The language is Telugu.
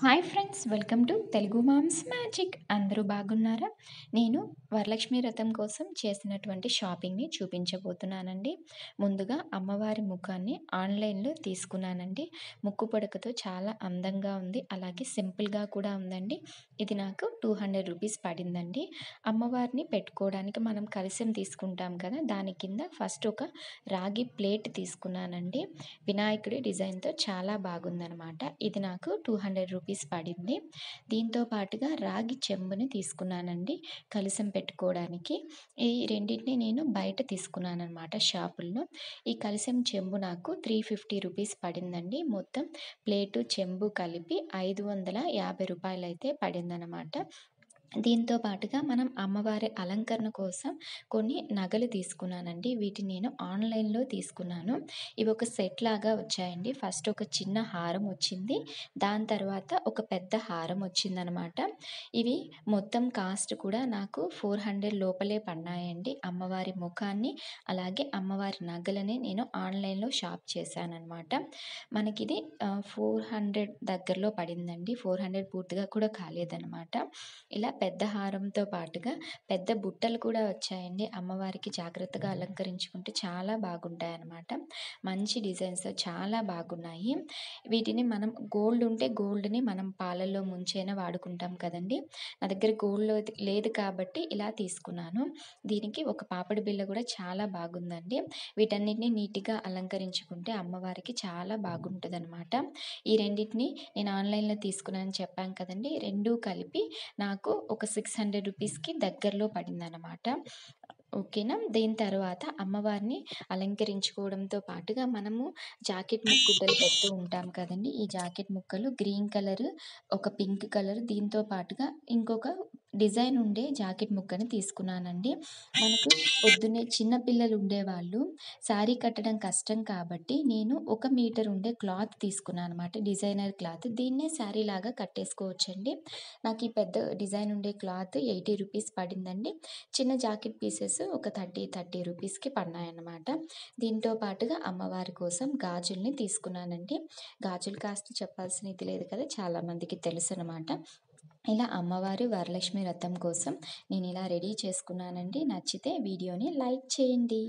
hi friends welcome to Telugu moms magic అందరూ బాగున్నారా నేను వరలక్ష్మి రథం కోసం చేసినటువంటి షాపింగ్ని చూపించబోతున్నానండి ముందుగా అమ్మవారి ముఖాన్ని ఆన్లైన్లో తీసుకున్నానండి ముక్కు పొడకతో చాలా అందంగా ఉంది అలాగే సింపుల్గా కూడా ఉందండి ఇది నాకు టూ హండ్రెడ్ రూపీస్ పడిందండి అమ్మవారిని పెట్టుకోవడానికి మనం కలిసం తీసుకుంటాం కదా దాని కింద ఫస్ట్ ఒక రాగి ప్లేట్ తీసుకున్నానండి వినాయకుడి డిజైన్తో చాలా బాగుందనమాట ఇది నాకు టూ హండ్రెడ్ రూపీస్ పడింది దీంతో పాటుగా రాగి చెంబుని తీసుకున్నానండి కలసం పెట్టుకోవడానికి ఈ రెండింటిని నేను బయట తీసుకున్నాను అనమాట షాపుల్లో ఈ కలసం చెంబు నాకు త్రీ ఫిఫ్టీ రూపీస్ పడిందండి మొత్తం ప్లేటు చెంబు కలిపి ఐదు వందల యాభై రూపాయలు అయితే పడిందనమాట దీంతో పాటుగా మనం అమ్మవారి అలంకరణ కోసం కొన్ని నగలు తీసుకున్నానండి వీటిని నేను ఆన్లైన్లో తీసుకున్నాను ఇవి ఒక సెట్ లాగా వచ్చాయండి ఫస్ట్ ఒక చిన్న హారం వచ్చింది దాని తర్వాత ఒక పెద్ద హారం వచ్చిందనమాట ఇవి మొత్తం కాస్ట్ కూడా నాకు ఫోర్ హండ్రెడ్ లోపలే పడినాయండి అమ్మవారి ముఖాన్ని అలాగే అమ్మవారి నగలని నేను ఆన్లైన్లో షాప్ చేశానమాట మనకిది ఫోర్ హండ్రెడ్ దగ్గరలో పడిందండి ఫోర్ హండ్రెడ్ పూర్తిగా కూడా కాలేదనమాట ఇలా పెద్ద హారంతో పాటుగా పెద్ద బుట్టలు కూడా వచ్చాయండి అమ్మవారికి జాగ్రత్తగా అలంకరించుకుంటే చాలా బాగుంటాయి అన్నమాట మంచి డిజైన్స్తో చాలా బాగున్నాయి వీటిని మనం గోల్డ్ ఉంటే గోల్డ్ని మనం పాలల్లో ముంచైనా వాడుకుంటాం కదండి నా దగ్గర గోల్డ్ లేదు కాబట్టి ఇలా తీసుకున్నాను దీనికి ఒక పాపడి బిల్ల కూడా చాలా బాగుందండి వీటన్నిటిని నీట్గా అలంకరించుకుంటే అమ్మవారికి చాలా బాగుంటుంది అనమాట ఈ రెండింటిని నేను ఆన్లైన్లో తీసుకున్నాను చెప్పాను కదండి రెండూ కలిపి నాకు ఒక సిక్స్ హండ్రెడ్ రూపీస్కి దగ్గరలో పడిందనమాట ఓకేనా దీని తర్వాత అమ్మవారిని అలంకరించుకోవడంతో పాటుగా మనము జాకెట్ ముక్కలు పెడుతూ ఉంటాం కదండి ఈ జాకెట్ ముక్కలు గ్రీన్ కలర్ ఒక పింక్ కలర్ దీంతో పాటుగా ఇంకొక డిజైన్ ఉండే జాకెట్ ముక్కని తీసుకున్నానండి మనకు పొద్దున్నే చిన్న పిల్లలు ఉండేవాళ్ళు శారీ కట్టడం కష్టం కాబట్టి నేను ఒక మీటర్ ఉండే క్లాత్ తీసుకున్నాను అనమాట డిజైనర్ క్లాత్ దీన్నే శారీ లాగా కట్టేసుకోవచ్చండి నాకు ఈ పెద్ద డిజైన్ ఉండే క్లాత్ ఎయిటీ రూపీస్ పడిందండి చిన్న జాకెట్ పీసెస్ ఒక థర్టీ థర్టీ రూపీస్కి పడినాయన్నమాట దీంతో పాటుగా అమ్మవారి కోసం గాజుల్ని తీసుకున్నానండి గాజులు కాస్త చెప్పాల్సిన ఇది లేదు కదా చాలామందికి తెలుసు అనమాట ఇలా అమ్మవారు వరలక్ష్మి వ్రతం కోసం నేను ఇలా రెడీ చేసుకున్నానండి నచ్చితే వీడియోని లైక్ చేయండి